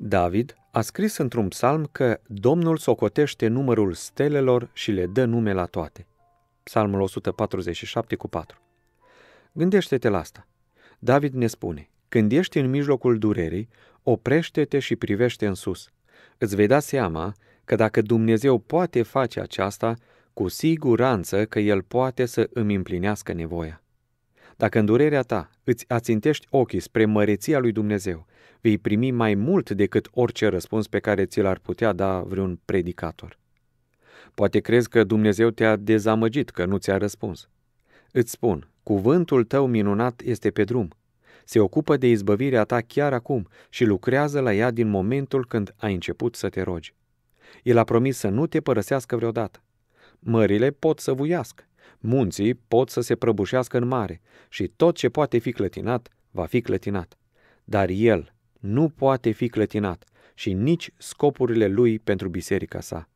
David a scris într-un psalm că Domnul socotește numărul stelelor și le dă nume la toate. Psalmul 147 cu 4. Gândește-te la asta. David ne spune, când ești în mijlocul durerii, oprește-te și privește în sus. Îți vei da seama că dacă Dumnezeu poate face aceasta, cu siguranță că El poate să îmi împlinească nevoia. Dacă în durerea ta îți ațintești ochii spre măreția lui Dumnezeu, vei primi mai mult decât orice răspuns pe care ți l-ar putea da vreun predicator. Poate crezi că Dumnezeu te-a dezamăgit, că nu ți-a răspuns. Îți spun, cuvântul tău minunat este pe drum. Se ocupă de izbăvirea ta chiar acum și lucrează la ea din momentul când ai început să te rogi. El a promis să nu te părăsească vreodată. Mările pot să vuiască, Munții pot să se prăbușească în mare și tot ce poate fi clătinat va fi clătinat. Dar el nu poate fi clătinat și nici scopurile lui pentru biserica sa.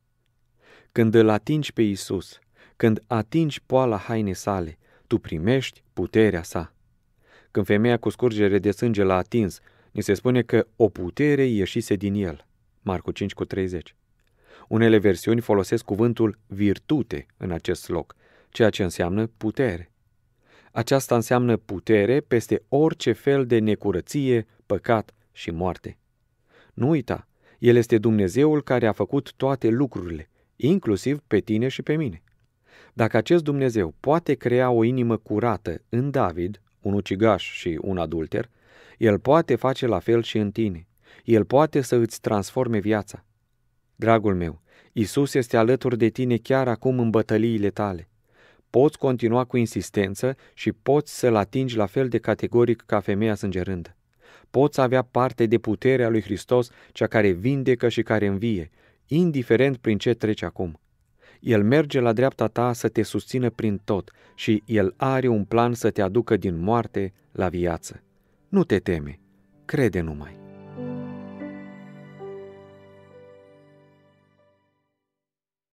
Când îl atingi pe Isus, când atingi poala hainei sale, tu primești puterea sa. Când femeia cu scurgere de sânge l-a atins, ni se spune că o putere ieșise din el. Marcu 5 cu 30. Unele versiuni folosesc cuvântul virtute în acest loc, ceea ce înseamnă putere. Aceasta înseamnă putere peste orice fel de necurăție, păcat și moarte. Nu uita, El este Dumnezeul care a făcut toate lucrurile, inclusiv pe tine și pe mine. Dacă acest Dumnezeu poate crea o inimă curată în David, un ucigaș și un adulter, El poate face la fel și în tine. El poate să îți transforme viața. Dragul meu, Isus este alături de tine chiar acum în bătăliile tale. Poți continua cu insistență și poți să-l atingi la fel de categoric ca femeia sângerând. Poți avea parte de puterea lui Hristos, cea care vindecă și care învie, indiferent prin ce treci acum. El merge la dreapta ta să te susțină prin tot și El are un plan să te aducă din moarte la viață. Nu te teme, crede numai.